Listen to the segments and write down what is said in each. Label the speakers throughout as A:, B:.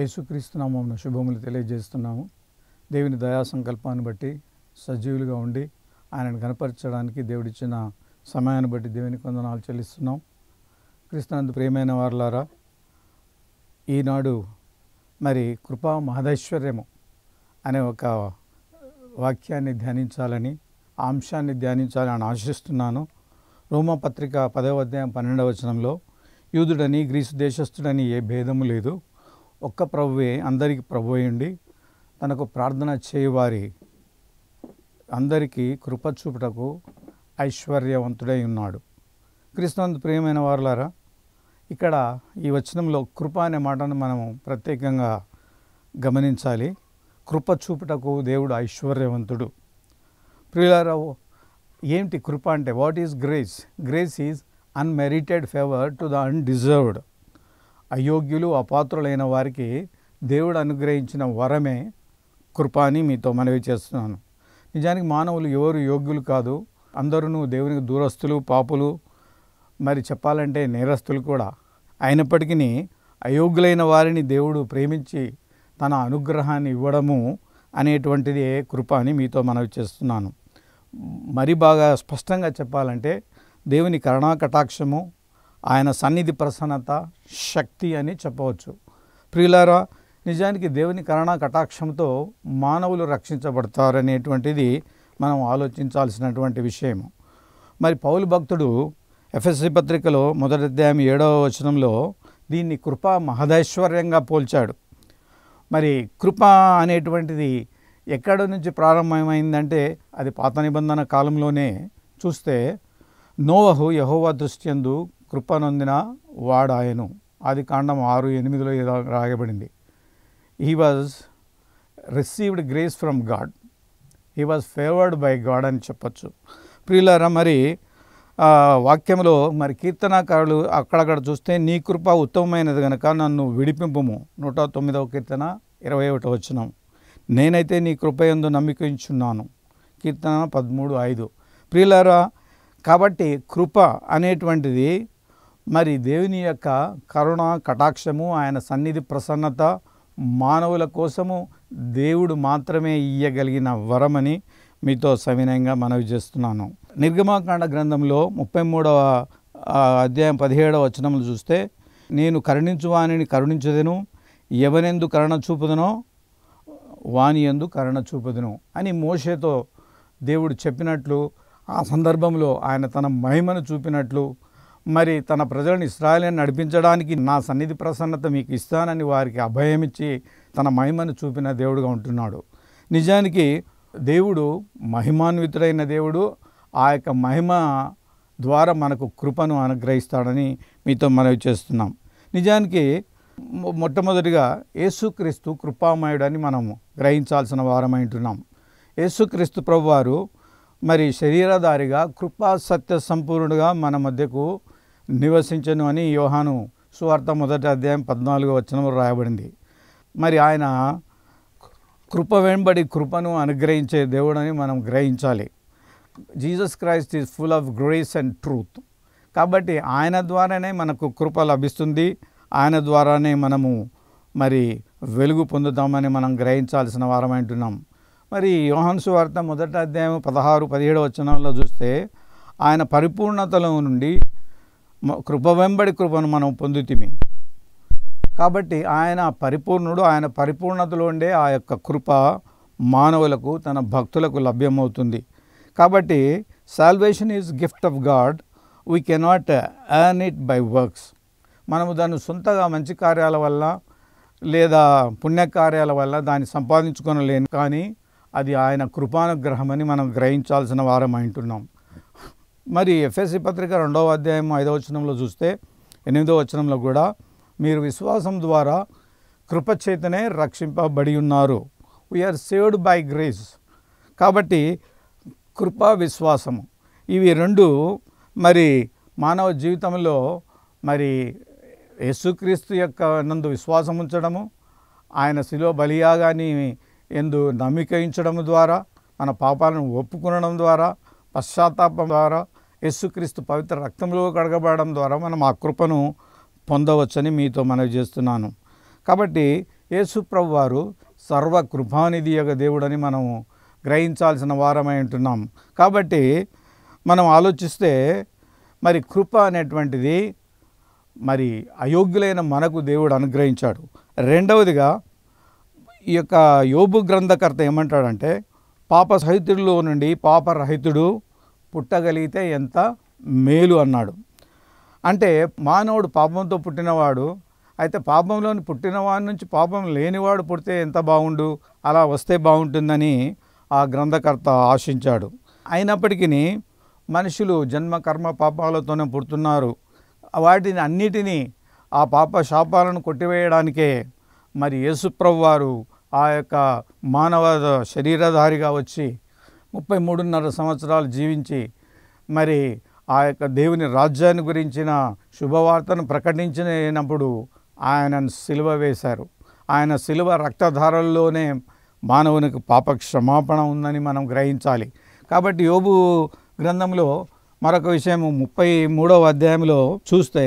A: యేసుక్రీస్తునామం శుభములు తెలియజేస్తున్నాము దేవుని దయా సంకల్పాన్ని బట్టి సజీవులుగా ఉండి ఆయనను కనపరచడానికి దేవుడిచ్చిన సమయాన్ని బట్టి దేవుని కొందనాలు చెల్లిస్తున్నాం క్రిస్తునందు ప్రియమైన వారులారా ఈనాడు మరి కృపా మహదైశ్వర్యము అనే ఒక వాక్యాన్ని ధ్యానించాలని అంశాన్ని ధ్యానించాలని ఆశిస్తున్నాను రోమపత్రిక పదవ అధ్యాయం పన్నెండవ వచనంలో యూదుడని గ్రీసు దేశస్థుడని ఏ భేదము లేదు ఒక్క ప్రభువే అందరికి ప్రభు అయ్యండి తనకు ప్రార్థన చేయవారి అందరికీ కృప చూపుటకు ఐశ్వర్యవంతుడై ఉన్నాడు క్రీస్తునందు ప్రియమైన వారులారా ఇక్కడ ఈ వచనంలో కృప అనే మాటను మనము ప్రత్యేకంగా గమనించాలి కృప చూపుటకు దేవుడు ఐశ్వర్యవంతుడు ప్రియులారావు ఏంటి కృప అంటే what is grace grace is unmerited favour to the undeserved అయోగ్యులు అపాత్రులైన వారికి దేవుడు అనుగ్రహించిన వరమే కృప అని మీతో మనవి చేస్తున్నాను నిజానికి మానవులు ఎవరు యోగ్యులు కాదు అందరూ దేవునికి దూరస్తులు పాపులు మరి చెప్పాలంటే నేరస్తులు కూడా అయినప్పటికీ అయోగ్యులైన వారిని దేవుడు ప్రేమించి తన అనుగ్రహాన్ని ఇవ్వడము అనేటువంటిది కృప అని మీతో మనవి చేస్తున్నాను మరి బాగా స్పష్టంగా చెప్పాలంటే దేవుని కరుణాకటాక్షము కటాక్షము ఆయన సన్నిధి ప్రసన్నత శక్తి అని చెప్పవచ్చు ప్రియులారా నిజానికి దేవుని కరణ కటాక్షంతో మానవులు రక్షించబడతారనేటువంటిది మనం ఆలోచించాల్సినటువంటి విషయము మరి పౌలు భక్తుడు ఎఫ్ఎస్సి పత్రికలో మొదటి అధ్యాయం ఏడవ వచనంలో దీన్ని కృప మహదైశ్వర్యంగా పోల్చాడు మరి కృప అనేటువంటిది ఎక్కడ నుంచి ప్రారంభమైందంటే అది పాత నిబంధన కాలంలోనే చూస్తే నోవహు యహోవా దృష్ట్యందు కృపనొందిన వాడాయను అది కాండం ఆరు ఎనిమిదిలో ఏదో రాయబడింది he was received grace from God he was favoured by God అని చెప్పచ్చు ప్రియులారా మరి వాక్యంలో మరి కీర్తనాకారులు అక్కడక్కడ చూస్తే నీ కృప ఉత్తమమైనది కనుక నన్ను విడిపింపము నూట తొమ్మిదవ కీర్తన ఇరవై ఒకటో వచ్చిన నేనైతే నీ కృపయందు నమ్మికించున్నాను కీర్తన పదమూడు ఐదు ప్రియులారా కాబట్టి కృప అనేటువంటిది మరి దేవుని యొక్క కరుణ కటాక్షము ఆయన సన్నిధి ప్రసన్నత మానవుల కోసము దేవుడు మాత్రమే ఇయ్యగలిగిన వరమని మీతో సవినయంగా మనవి చేస్తున్నాను నిర్గమాకాండ గ్రంథంలో ముప్పై మూడవ అధ్యాయం పదిహేడవ వచనములు చూస్తే నేను కరుణించు వాణిని కరుణించదను ఎవనెందు కరుణ చూపుదనో వాణి ఎందు కరుణ చూపుదను అని మోషేతో దేవుడు చెప్పినట్లు ఆ సందర్భంలో ఆయన తన మహిమను చూపినట్లు మరి తన ప్రజలను ఇస్రాయల్ని నడిపించడానికి నా సన్నిధి ప్రసన్నత మీకు ఇస్తానని వారికి అభయమిచ్చి తన మహిమను చూపిన దేవుడుగా ఉంటున్నాడు నిజానికి దేవుడు మహిమాన్వితుడైన దేవుడు ఆ యొక్క మహిమ ద్వారా మనకు కృపను అనుగ్రహిస్తాడని మీతో మనవి చేస్తున్నాం నిజానికి మొట్టమొదటిగా యేసుక్రీస్తు కృపామయుడని మనము గ్రహించాల్సిన వారమై ఉంటున్నాం యేసుక్రీస్తు ప్రభువారు మరి శరీరధారిగా కృపా సత్య సంపూర్ణుడుగా మన మధ్యకు నివసించను అని యోహాను సువార్త మొదటి అధ్యాయం పద్నాలుగో వచనంలో రాయబడింది మరి ఆయన కృప వెంబడి కృపను అనుగ్రహించే దేవుడని మనం గ్రహించాలి Jesus Christ is full of grace and truth కాబట్టి ఆయన ద్వారానే మనకు కృప లభిస్తుంది ఆయన ద్వారానే మనము మరి వెలుగు పొందుతామని మనం గ్రహించాల్సిన వారం అంటున్నాం మరి యోహన్సు వార్త మొదటి అధ్యాయం పదహారు పదిహేడు వచనంలో చూస్తే ఆయన పరిపూర్ణతలో నుండి కృప వెంబడి కృపను మనం పొందుతిమి కాబట్టి ఆయన పరిపూర్ణుడు ఆయన పరిపూర్ణతలో ఉండే ఆ యొక్క కృప మానవులకు తన భక్తులకు లభ్యమవుతుంది కాబట్టి salvation is gift of God we cannot earn it by works మనము దాన్ని సొంతగా మంచి కార్యాల వల్ల లేదా పుణ్యకార్యాల వల్ల దాన్ని సంపాదించుకొనలేను కానీ అది ఆయన కృపానుగ్రహమని మనం గ్రహించాల్సిన వారం అంటున్నాం మరి ఎఫ్ఎస్సి పత్రిక రెండవ అధ్యాయం ఐదవ వచనంలో చూస్తే ఎనిమిదవ వచనంలో కూడా మీరు విశ్వాసం ద్వారా కృపచేతనే రక్షింపబడి ఉన్నారు వీఆర్ సేవ్డ్ బై గ్రేస్ కాబట్టి కృప విశ్వాసము ఇవి రెండు మరి మానవ జీవితంలో మరి యేసుక్రీస్తు యొక్క నందు విశ్వాసం ఉంచడము ఆయన శిలో బలియాగాని ఎందు నమ్మికయించడం ద్వారా మన పాపాలను ఒప్పుకునడం ద్వారా పశ్చాత్తాపం ద్వారా యేసుక్రీస్తు పవిత్ర రక్తంలో కడగబడడం ద్వారా మనం ఆ కృపను పొందవచ్చని మీతో మనవి చేస్తున్నాను కాబట్టి యేసు ప్రభు వారు సర్వకృపానిధి యొక్క దేవుడని మనము గ్రహించాల్సిన వారమై ఉంటున్నాం కాబట్టి మనం ఆలోచిస్తే మరి కృప అనేటువంటిది మరి అయోగ్యులైన మనకు దేవుడు అనుగ్రహించాడు రెండవదిగా ఈ యొక్క యోబు గ్రంథకర్త ఏమంటాడంటే పాప సహితుడిలో నుండి పాపరహితుడు పుట్టగలిగితే ఎంత మేలు అన్నాడు అంటే మానవుడు పాపంతో పుట్టినవాడు అయితే పాపంలోని పుట్టినవాడి నుంచి పాపం లేనివాడు పుడితే ఎంత బాగుండు అలా వస్తే బాగుంటుందని ఆ గ్రంథకర్త ఆశించాడు అయినప్పటికీ మనుషులు జన్మ కర్మ పాపాలతోనే పుడుతున్నారు వాటిని అన్నిటినీ ఆ పాప శాపాలను కొట్టివేయడానికే మరి యేసుప్రభు వారు ఆ యొక్క మానవ శరీరధారిగా వచ్చి ముప్పై మూడున్నర సంవత్సరాలు జీవించి మరి ఆ యొక్క దేవుని రాజ్యాన్ని గురించిన శుభవార్తను ప్రకటించినప్పుడు ఆయనను సిలువ వేశారు ఆయన సిలువ రక్తధారల్లోనే మానవునికి పాప క్షమాపణ ఉందని మనం గ్రహించాలి కాబట్టి యోబు గ్రంథంలో మరొక విషయం ముప్పై మూడవ అధ్యాయంలో చూస్తే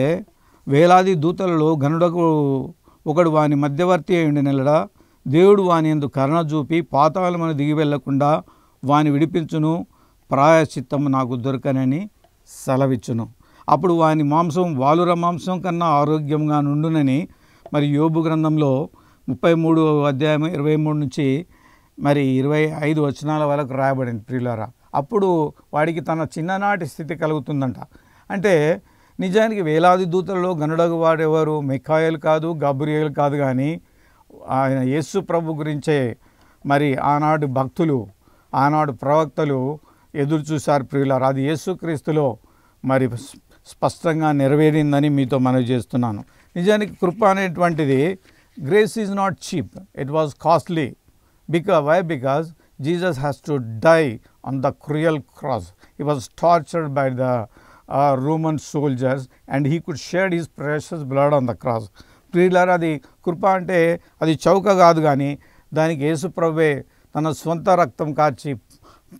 A: వేలాది దూతలలో గనుడకు ఒకడు వాని మధ్యవర్తి అయి ఉండి నిలడా దేవుడు వాని ఎందు కరుణ చూపి మనం దిగి వెళ్లకుండా వాని విడిపించును ప్రాయశ్చిత్తము నాకు దొరకనని సెలవిచ్చును అప్పుడు వాని మాంసం వాలుర మాంసం కన్నా ఆరోగ్యంగా నుండునని మరి యోబు గ్రంథంలో ముప్పై మూడు అధ్యాయం ఇరవై మూడు నుంచి మరి ఇరవై ఐదు వచనాల వరకు రాయబడింది ప్రియులారా అప్పుడు వాడికి తన చిన్ననాటి స్థితి కలుగుతుందంట అంటే నిజానికి వేలాది దూతలలో గనుడగ వాడేవారు మిఖాయల్ కాదు గబ్రియల్ కాదు కానీ ఆయన యేసు ప్రభు గురించే మరి ఆనాడు భక్తులు ఆనాడు ప్రవక్తలు ఎదురు చూశారు ప్రియులారు అది యేసుక్రీస్తులో మరి స్పష్టంగా నెరవేరిందని మీతో మనవి చేస్తున్నాను నిజానికి కృప అనేటువంటిది grace is not cheap it was costly బికా why because Jesus has to die on the cruel cross he was tortured by the Roman soldiers and he could shed his precious blood on the cross ప్రియులారు అది కృప అంటే అది చౌక కాదు కానీ దానికి యేసుప్రభే తన సొంత రక్తం కాచి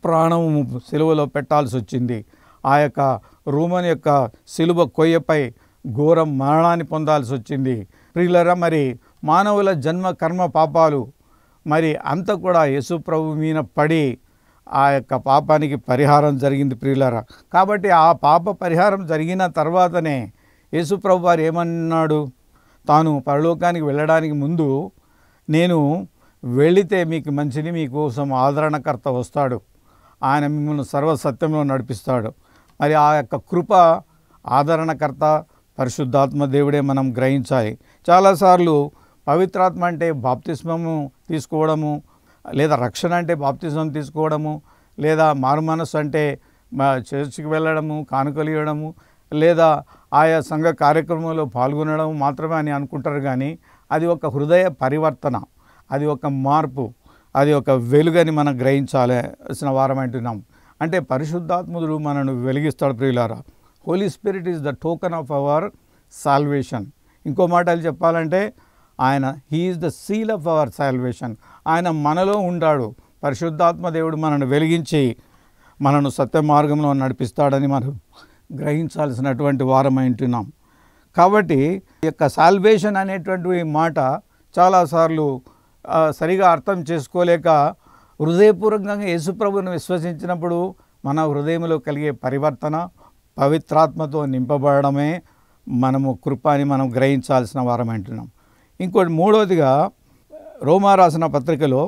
A: ప్రాణము సెలువలో పెట్టాల్సి వచ్చింది ఆ యొక్క రోమన్ యొక్క సిలువ కొయ్యపై ఘోరం మరణాన్ని పొందాల్సి వచ్చింది ప్రియులరా మరి మానవుల జన్మ కర్మ పాపాలు మరి అంత కూడా యేసు ప్రభు మీద పడి ఆ యొక్క పాపానికి పరిహారం జరిగింది ప్రియులరా కాబట్టి ఆ పాప పరిహారం జరిగిన తర్వాతనే యేసు ప్రభు వారు ఏమన్నాడు తాను పరలోకానికి వెళ్ళడానికి ముందు నేను వెళితే మీకు మంచిది మీకోసం ఆదరణకర్త వస్తాడు ఆయన మిమ్మల్ని సర్వసత్యంలో నడిపిస్తాడు మరి ఆ యొక్క కృప ఆదరణకర్త పరిశుద్ధాత్మ దేవుడే మనం గ్రహించాలి చాలాసార్లు పవిత్రాత్మ అంటే బాప్తిస్మము తీసుకోవడము లేదా రక్షణ అంటే బాప్తిజం తీసుకోవడము లేదా మారుమనస్సు అంటే చర్చికి వెళ్ళడము కానుకలు ఇవ్వడము లేదా ఆయా సంఘ కార్యక్రమంలో పాల్గొనడం మాత్రమే అని అనుకుంటారు కానీ అది ఒక హృదయ పరివర్తన అది ఒక మార్పు అది ఒక వెలుగని మనం గ్రహించాల్సిన వారం అంటున్నాం అంటే పరిశుద్ధాత్ముడు మనను వెలిగిస్తాడు ప్రియులారా Holy Spirit is the token of our salvation ఇంకో మాటలు చెప్పాలంటే ఆయన he is the seal of our salvation ఆయన మనలో ఉంటాడు పరిశుద్ధాత్మ దేవుడు మనను వెలిగించి మనను సత్య మార్గంలో నడిపిస్తాడని మనం గ్రహించాల్సినటువంటి వారం వింటున్నాం కాబట్టి ఈ యొక్క సాల్వేషన్ అనేటువంటి మాట చాలాసార్లు సరిగా అర్థం చేసుకోలేక హృదయపూర్వకంగా యేసుప్రభుని విశ్వసించినప్పుడు మన హృదయంలో కలిగే పరివర్తన పవిత్రాత్మతో నింపబడమే మనము కృప అని మనం గ్రహించాల్సిన వారం అంటున్నాం ఇంకోటి మూడవదిగా రోమా రాసిన పత్రికలో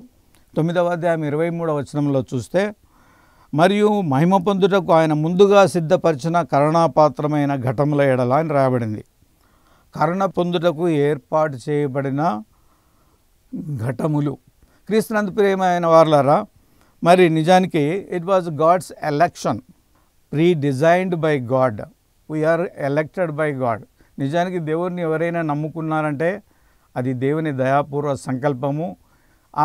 A: తొమ్మిదవ అధ్యాయం ఇరవై మూడవ వచనంలో చూస్తే మరియు మహిమ పొందుటకు ఆయన ముందుగా సిద్ధపరిచిన కరుణాపాత్రమైన ఘటముల ఎడల అని రాయబడింది కరుణ పొందుటకు ఏర్పాటు చేయబడిన ఘటములు క్రీస్తునందు అయిన వారులారా మరి నిజానికి it was God's election pre designed by God we are elected by God నిజానికి దేవుడిని ఎవరైనా నమ్ముకున్నారంటే అది దేవుని దయాపూర్వ సంకల్పము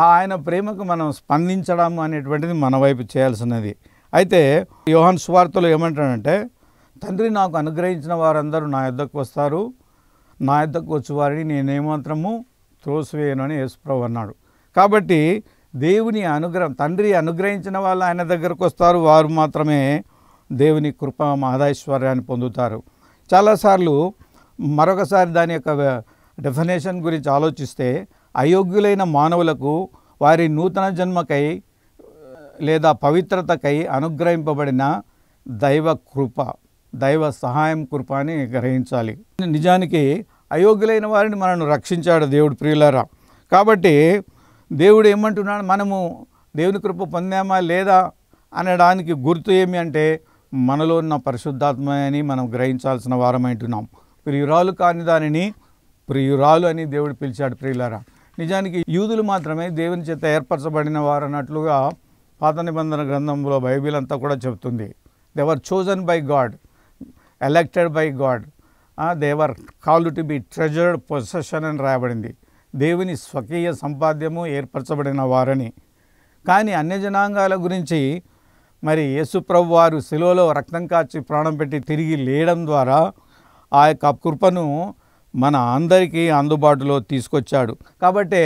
A: ఆయన ప్రేమకు మనం స్పందించడం అనేటువంటిది మన వైపు చేయాల్సినది అయితే యోహన్ స్వార్తలు ఏమంటాడంటే తండ్రి నాకు అనుగ్రహించిన వారందరూ నా యుద్ధకు వస్తారు నా యొద్దకు వచ్చేవారిని నేనేమాత్రము త్రోసివేయను అని యేసుప్రభు అన్నాడు కాబట్టి దేవుని అనుగ్రహం తండ్రి అనుగ్రహించిన వాళ్ళు ఆయన దగ్గరకు వస్తారు వారు మాత్రమే దేవుని కృప మహదైశ్వర్యాన్ని పొందుతారు చాలాసార్లు మరొకసారి దాని యొక్క డెఫినేషన్ గురించి ఆలోచిస్తే అయోగ్యులైన మానవులకు వారి నూతన జన్మకై లేదా పవిత్రతకై అనుగ్రహింపబడిన దైవ కృప దైవ సహాయం కృప అని గ్రహించాలి నిజానికి అయోగ్యులైన వారిని మనను రక్షించాడు దేవుడు ప్రియులారా కాబట్టి దేవుడు ఏమంటున్నాడు మనము దేవుని కృప పొందామా లేదా అనడానికి గుర్తు ఏమి అంటే మనలో ఉన్న పరిశుద్ధాత్మ అని మనం గ్రహించాల్సిన వారం అంటున్నాం ప్రియురాలు కాని దానిని ప్రియురాలు అని దేవుడు పిలిచాడు ప్రియులారా నిజానికి యూదులు మాత్రమే దేవుని చేత ఏర్పరచబడిన వారు అన్నట్లుగా పాత నిబంధన గ్రంథంలో బైబిల్ అంతా కూడా చెబుతుంది they're chosen by God elected by God they're called to be treasured possession అని రాయబడింది దేవుని స్వకీయ సంపాద్యము ఏర్పరచబడిన వారని కానీ జనాంగాల గురించి మరి యేసుప్రభు వారు శిలోలో రక్తం కాచి ప్రాణం పెట్టి తిరిగి లేయడం ద్వారా ఆ యొక్క కృపను మన అందరికీ అందుబాటులో తీసుకొచ్చాడు కాబట్టే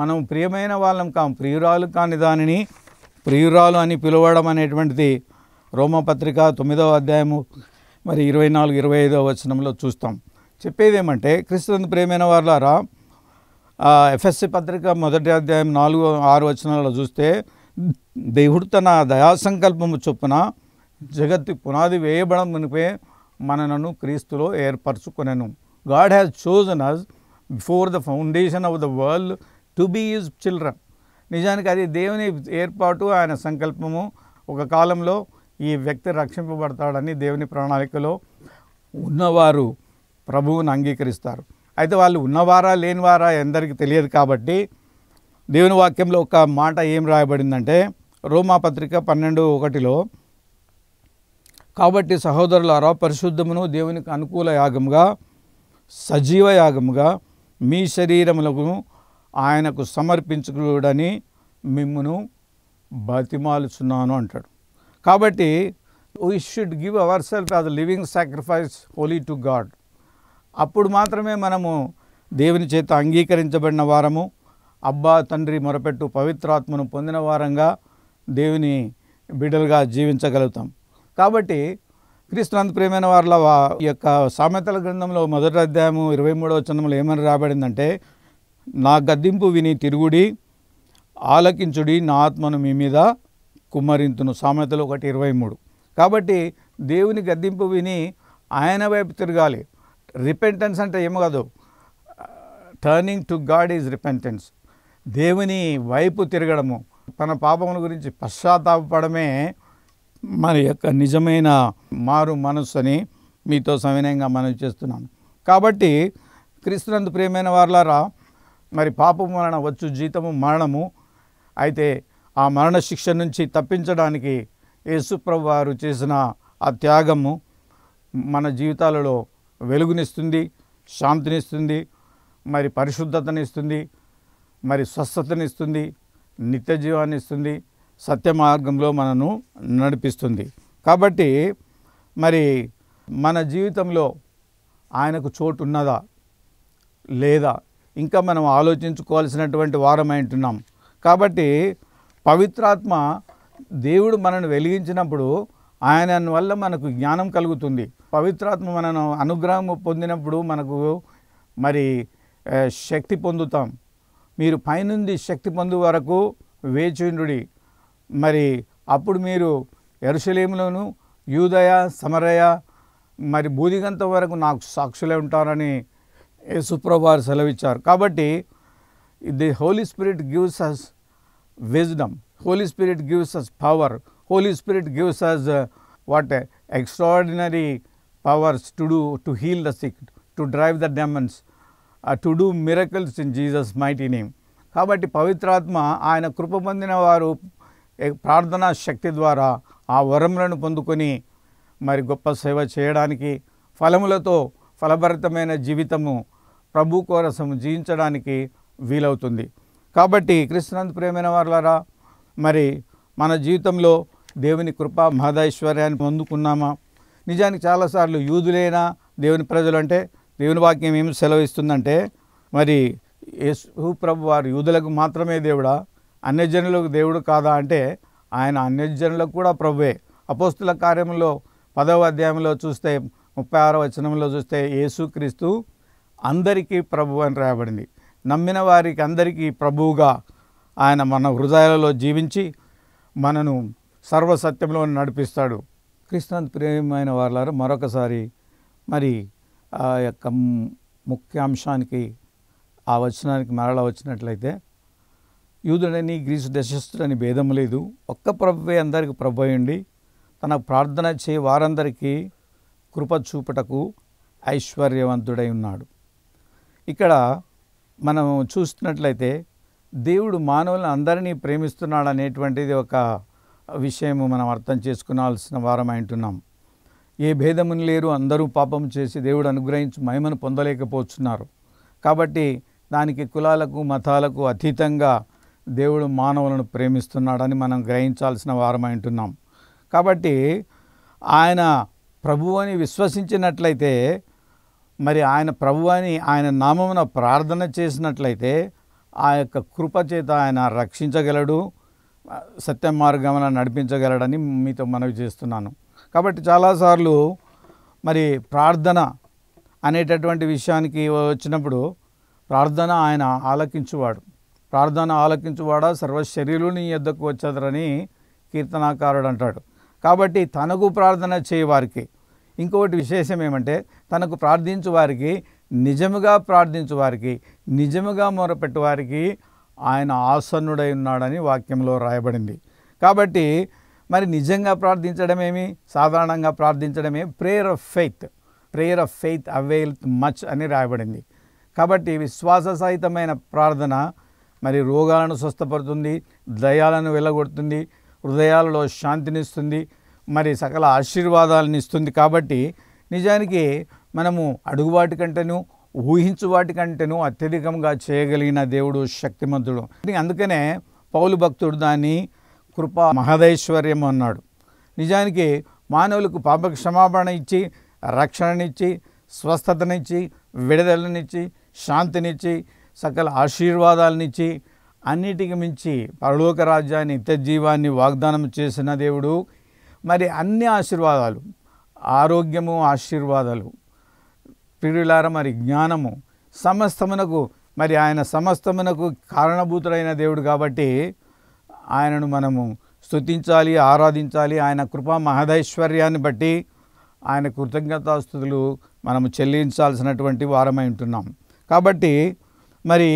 A: మనం ప్రియమైన వాళ్ళం కాం ప్రియురాలు కాని దానిని ప్రియురాలు అని పిలవడం అనేటువంటిది రోమపత్రిక తొమ్మిదవ అధ్యాయము మరి ఇరవై నాలుగు ఇరవై ఐదో వచనంలో చూస్తాం చెప్పేది ఏమంటే క్రీస్తునందు ప్రేమైన వారులారా ఎఫ్ఎస్సి పత్రిక మొదటి అధ్యాయం నాలుగు ఆరు వచనాల్లో చూస్తే దేవుడు తన దయాసంకల్పము చొప్పున జగత్తు పునాది వేయబడం మునిపే మనలను క్రీస్తులో ఏర్పరచుకునేను God has chosen us before the foundation of the world to be his children నిజానికి అది దేవుని ఏర్పాటు ఆయన సంకల్పము ఒక కాలంలో ఈ వ్యక్తి రక్షింపబడతాడని దేవుని ప్రణాళికలో ఉన్నవారు ప్రభువును అంగీకరిస్తారు అయితే వాళ్ళు ఉన్నవారా లేనివారా ఎందరికి తెలియదు కాబట్టి దేవుని వాక్యంలో ఒక మాట ఏం రాయబడిందంటే రోమాపత్రిక పన్నెండు ఒకటిలో కాబట్టి సహోదరులారా పరిశుద్ధమును దేవునికి అనుకూల యాగముగా సజీవ యాగముగా మీ శరీరములకు ఆయనకు సమర్పించుకుడని మిమ్మును బతిమాలుచున్నాను అంటాడు కాబట్టి we should give our self as living sacrifice holy to God అప్పుడు మాత్రమే మనము దేవుని చేత అంగీకరించబడిన వారము అబ్బా తండ్రి మొరపెట్టు పవిత్రాత్మను పొందిన వారంగా దేవుని బిడ్డలుగా జీవించగలుగుతాం కాబట్టి క్రీస్తునంత ప్రియమైన వారిలో ఈ యొక్క సామెతల గ్రంథంలో మొదటి అధ్యాయము ఇరవై మూడవ చందంలో ఏమని రాబడిందంటే నా గద్దింపు విని తిరుగుడి ఆలకించుడి నా ఆత్మను మీ మీద కుమ్మరింతును సామెతలు ఒకటి ఇరవై మూడు కాబట్టి దేవుని గద్దెంపు విని ఆయన వైపు తిరగాలి రిపెంటెన్స్ అంటే ఏమి కాదు turning to God is repentance దేవుని వైపు తిరగడము తన పాపముల గురించి పశ్చాత్తాపడమే మన యొక్క నిజమైన మారు మనస్సు అని మీతో సవినయంగా మనం చేస్తున్నాను కాబట్టి క్రీస్తునందు ప్రియమైన వారులారా మరి పాపం వలన వచ్చు జీతము మరణము అయితే ఆ మరణశిక్ష నుంచి తప్పించడానికి యేసుప్రభు వారు చేసిన ఆ త్యాగము మన జీవితాలలో వెలుగునిస్తుంది శాంతినిస్తుంది మరి పరిశుద్ధతనిస్తుంది మరి స్వస్థతనిస్తుంది నిత్య జీవాన్ని ఇస్తుంది సత్య మార్గంలో మనను నడిపిస్తుంది కాబట్టి మరి మన జీవితంలో ఆయనకు చోటు ఉన్నదా లేదా ఇంకా మనం ఆలోచించుకోవాల్సినటువంటి వారం ఉంటున్నాం కాబట్టి పవిత్రాత్మ దేవుడు మనను వెలిగించినప్పుడు ఆయన వల్ల మనకు జ్ఞానం కలుగుతుంది పవిత్రాత్మ మనను అనుగ్రహం పొందినప్పుడు మనకు మరి శక్తి పొందుతాం మీరు పైనుండి శక్తి పొందు వరకు వేచుండుడి మరి అప్పుడు మీరు ఎరుసలేములోను యూదయ సమరయ మరి బూదిగంత వరకు నాకు సాక్షులే ఉంటారని యేసుప్రభు వారు సెలవిచ్చారు కాబట్టి the Holy Spirit gives us wisdom. Holy Spirit gives us power. Holy Spirit gives us uh, what uh, extraordinary powers to do to heal the sick, to drive the demons, uh, to do miracles in Jesus mighty name. కాబట్టి పవిత్రాత్మ ఆయన కృప పొందిన వారు ప్రార్థనా శక్తి ద్వారా ఆ వరములను పొందుకొని మరి గొప్ప సేవ చేయడానికి ఫలములతో ఫలభరితమైన జీవితము ప్రభు కోరసం జీవించడానికి వీలవుతుంది కాబట్టి కృష్ణంత్ ప్రేమైన వారులారా మరి మన జీవితంలో దేవుని కృప మహదైశ్వర్యాన్ని పొందుకున్నామా నిజానికి చాలాసార్లు యూదులైనా దేవుని ప్రజలు అంటే దేవుని వాక్యం ఏమి సెలవిస్తుందంటే మరి యేసు ప్రభు వారు యూదులకు మాత్రమే దేవుడా అన్యజనులకు దేవుడు కాదా అంటే ఆయన అన్యజనులకు కూడా ప్రభువే అపోస్తుల కార్యంలో పదవ అధ్యాయంలో చూస్తే ముప్పై ఆరో వచనంలో చూస్తే యేసుక్రీస్తు అందరికీ ప్రభు అని రాయబడింది నమ్మిన వారికి అందరికీ ప్రభువుగా ఆయన మన హృదయాలలో జీవించి మనను సర్వసత్యంలో నడిపిస్తాడు కృష్ణంత్ ప్రేమైన వాళ్ళారు మరొకసారి మరి ఆ యొక్క ముఖ్యాంశానికి ఆ వచనానికి మరలా వచ్చినట్లయితే యూదుడని గ్రీసు దశస్థుడని భేదం లేదు ఒక్క ప్రభువే అందరికి ప్రభు అయ్యండి తన ప్రార్థన చే వారందరికీ కృప చూపుటకు ఐశ్వర్యవంతుడై ఉన్నాడు ఇక్కడ మనం చూస్తున్నట్లయితే దేవుడు మానవులను అందరినీ ప్రేమిస్తున్నాడు అనేటువంటిది ఒక విషయము మనం అర్థం చేసుకునాల్సిన వారం అంటున్నాం ఏ భేదమును లేరు అందరూ పాపం చేసి దేవుడు అనుగ్రహించి మహిమను పొందలేకపోతున్నారు కాబట్టి దానికి కులాలకు మతాలకు అతీతంగా దేవుడు మానవులను ప్రేమిస్తున్నాడని మనం గ్రహించాల్సిన వారం అంటున్నాం కాబట్టి ఆయన ప్రభువు అని విశ్వసించినట్లయితే మరి ఆయన ప్రభు అని ఆయన నామమున ప్రార్థన చేసినట్లయితే ఆ యొక్క కృపచేత ఆయన రక్షించగలడు సత్య మార్గమున నడిపించగలడని మీతో మనవి చేస్తున్నాను కాబట్టి చాలాసార్లు మరి ప్రార్థన అనేటటువంటి విషయానికి వచ్చినప్పుడు ప్రార్థన ఆయన ఆలకించువాడు ప్రార్థన ఆలకించువాడా శరీరుని ఎద్దకు వచ్చదరని కీర్తనాకారుడు అంటాడు కాబట్టి తనకు ప్రార్థన చేయవారికి ఇంకొకటి విశేషం ఏమంటే తనకు ప్రార్థించు వారికి నిజముగా ప్రార్థించు వారికి నిజముగా మొరపెట్టు వారికి ఆయన ఆసన్నుడై ఉన్నాడని వాక్యంలో రాయబడింది కాబట్టి మరి నిజంగా ప్రార్థించడమేమి సాధారణంగా ప్రార్థించడమే prayer of faith prayer of faith avail much అని రాయబడింది కాబట్టి విశ్వాస సహితమైన ప్రార్థన మరి రోగాలను స్వస్థపడుతుంది దయాలను వెళ్ళగొడుతుంది హృదయాలలో శాంతినిస్తుంది మరి సకల ఆశీర్వాదాలను ఇస్తుంది కాబట్టి నిజానికి మనము అడుగువాటి కంటేను ఊహించు వాటికంటేను అత్యధికంగా చేయగలిగిన దేవుడు శక్తిమంతుడు అందుకనే పౌలు భక్తుడు దాన్ని కృపా మహదైశ్వర్యం అన్నాడు నిజానికి మానవులకు పాప క్షమాపణ ఇచ్చి రక్షణనిచ్చి స్వస్థతనిచ్చి విడుదలనిచ్చి శాంతినిచ్చి సకల ఆశీర్వాదాలనిచ్చి అన్నిటికి మించి పరలోక రాజ్యాన్ని ఇతర జీవాన్ని వాగ్దానం చేసిన దేవుడు మరి అన్ని ఆశీర్వాదాలు ఆరోగ్యము ఆశీర్వాదాలు పిరులార మరి జ్ఞానము సమస్తమునకు మరి ఆయన సమస్తమునకు కారణభూతుడైన దేవుడు కాబట్టి ఆయనను మనము స్థుతించాలి ఆరాధించాలి ఆయన కృపా మహదైశ్వర్యాన్ని బట్టి ఆయన కృతజ్ఞతాస్థుతులు మనము చెల్లించాల్సినటువంటి వారమై ఉంటున్నాం కాబట్టి మరి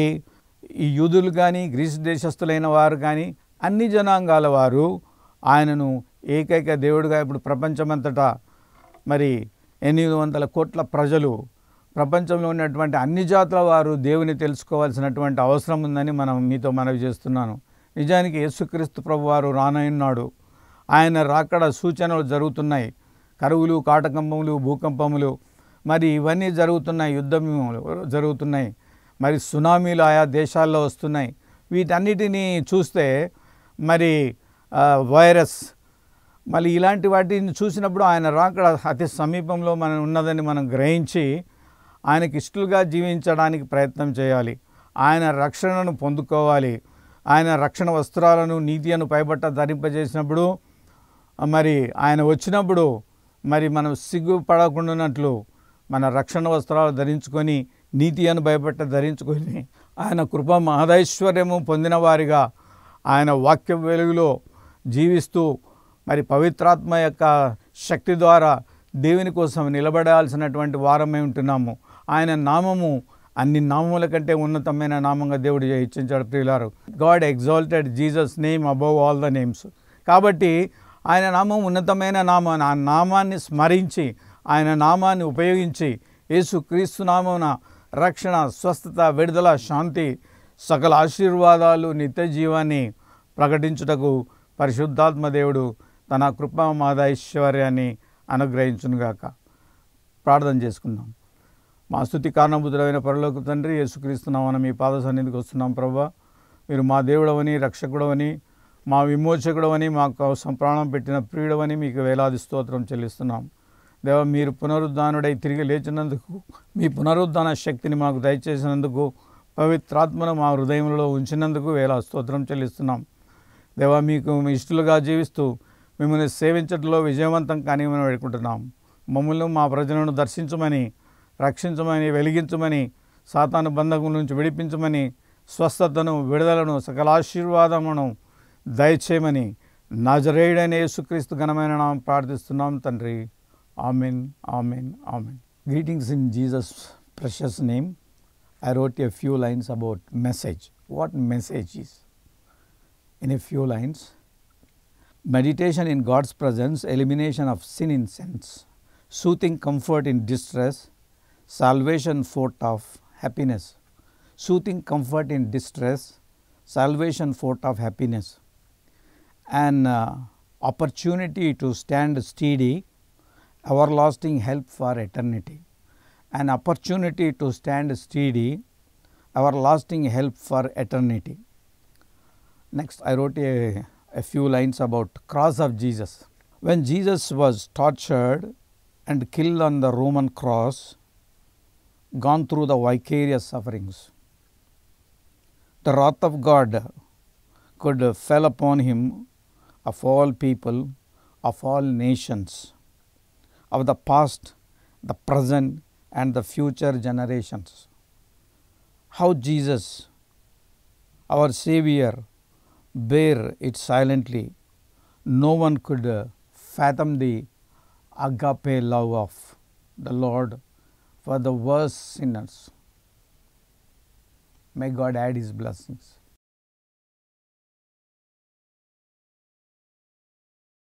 A: ఈ యూదులు కానీ గ్రీసు దేశస్థులైన వారు కానీ అన్ని జనాంగాల వారు ఆయనను ఏకైక దేవుడిగా ఇప్పుడు ప్రపంచమంతటా మరి ఎనిమిది వందల కోట్ల ప్రజలు ప్రపంచంలో ఉన్నటువంటి అన్ని జాతుల వారు దేవుని తెలుసుకోవాల్సినటువంటి అవసరం ఉందని మనం మీతో మనవి చేస్తున్నాను నిజానికి యేసుక్రీస్తు ప్రభు వారు రానయ్యున్నాడు ఆయన రాకడ సూచనలు జరుగుతున్నాయి కరువులు కాటకంపములు భూకంపములు మరి ఇవన్నీ జరుగుతున్నాయి యుద్ధములు జరుగుతున్నాయి మరి సునామీలు ఆయా దేశాల్లో వస్తున్నాయి వీటన్నిటినీ చూస్తే మరి వైరస్ మళ్ళీ ఇలాంటి వాటిని చూసినప్పుడు ఆయన రాక అతి సమీపంలో మనం ఉన్నదని మనం గ్రహించి ఆయనకి ఇష్టలుగా జీవించడానికి ప్రయత్నం చేయాలి ఆయన రక్షణను పొందుకోవాలి ఆయన రక్షణ వస్త్రాలను నీతి అను పైబట్ట ధరింపజేసినప్పుడు మరి ఆయన వచ్చినప్పుడు మరి మనం సిగ్గుపడకుండానట్లు మన రక్షణ వస్త్రాలు ధరించుకొని నీతి అను భయపట్ట ధరించుకొని ఆయన కృప మహదైశ్వర్యము పొందిన వారిగా ఆయన వాక్య వెలుగులో జీవిస్తూ మరి పవిత్రాత్మ యొక్క శక్తి ద్వారా దేవుని కోసం నిలబడాల్సినటువంటి వారమై ఉంటున్నాము ఆయన నామము అన్ని నామముల కంటే ఉన్నతమైన నామంగా దేవుడు హెచ్చించాడు ప్రియులారు God exalted Jesus name above all the names కాబట్టి ఆయన నామం ఉన్నతమైన నామం ఆ నామాన్ని స్మరించి ఆయన నామాన్ని ఉపయోగించి యేసు క్రీస్తు నామమున రక్షణ స్వస్థత విడుదల శాంతి సకల ఆశీర్వాదాలు నిత్య జీవాన్ని ప్రకటించుటకు పరిశుద్ధాత్మ దేవుడు తన కృప మాద అనుగ్రహించునుగాక ప్రార్థన చేసుకుందాం మా స్థుతి కారణభూతులైన పరలోక తండ్రి యేసుక్రీస్తున్నామని మీ పాద సన్నిధికి వస్తున్నాం ప్రభా మీరు మా దేవుడవని రక్షకుడవని మా విమోచకుడవని మా కోసం ప్రాణం పెట్టిన ప్రియుడవని మీకు వేలాది స్తోత్రం చెల్లిస్తున్నాం దేవ మీరు పునరుద్ధానుడై తిరిగి లేచినందుకు మీ పునరుద్ధాన శక్తిని మాకు దయచేసినందుకు పవిత్రాత్మను మా హృదయంలో ఉంచినందుకు వేలా స్తోత్రం చెల్లిస్తున్నాం దేవా మీకు మీ ఇష్టలుగా జీవిస్తూ మిమ్మల్ని సేవించడంలో విజయవంతం కానీ మనం వేడుకుంటున్నాం మమ్మల్ని మా ప్రజలను దర్శించమని రక్షించమని వెలిగించమని సాతాను బంధకం నుంచి విడిపించమని స్వస్థతను విడుదలను సకల ఆశీర్వాదమును దయచేయమని నజరేయుడైన యేసుక్రీస్తు ఘనమైన నామం ప్రార్థిస్తున్నాం తండ్రి amen amen amen greetings in Jesus precious name I wrote a few lines about message what message is in a few lines meditation in God's presence, elimination of sin in sense, soothing comfort in distress, salvation fort of happiness, soothing comfort in distress, salvation fort of happiness, an uh, opportunity to stand steady, everlasting help for eternity, an opportunity to stand steady, everlasting help for eternity. Next, I wrote a a few lines about cross of Jesus. When Jesus was tortured and killed on the Roman cross, gone through the vicarious sufferings, the wrath of God could fell upon him of all people, of all nations, of the past, the present and the future generations. How Jesus, our Savior, bear it silently. No one could uh, fathom the agape love of the Lord for the worst sinners. May God add His blessings.